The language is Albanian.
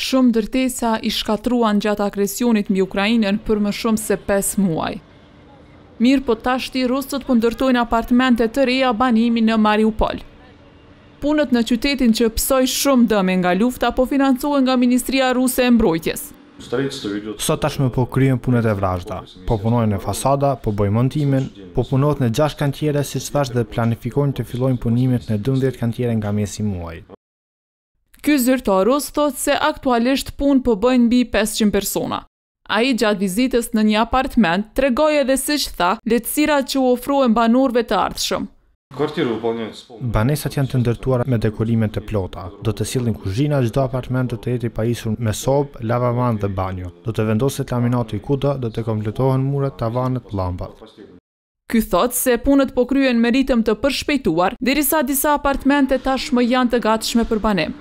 Shumë dërtesa i shkatruan gjatë agresionit mbi Ukrajinën për më shumë se 5 muaj. Mirë po tashti, rusët pëndërtojnë po apartmente të reja banimi në Mariupol. Punët në qytetin që pësoj shumë dëme nga lufta po financohen nga Ministria Ruse e Mbrojtjes. Sot tashme po kryen punët e vrajda, po punojnë në fasada, po bëjë montimin, po punojnë në 6 kantjere si që thash dhe planifikojnë të fillojnë punimit në 12 kantjere nga mesi muaj. Ky zyrtar thot se aktualisht pun po bëjnë mbi 500 persona. A i gjatë vizitës në një apartment të regoj edhe si që tha letësira që u ofruen banurve të ardhëshëm. Po Banesat janë të ndërtuar me dekorimet të plota. Do të silin kuzhina, gjdo apartment të të jeti pa isur me sobë, lavavan dhe banjo. Do të vendoset laminati i kuda, do të kompletohen muret, tavanet, lambat. Ky thot se punët po kryen meritëm të përshpejtuar, dirisa disa apartmente tashme janë të gatshme për banim.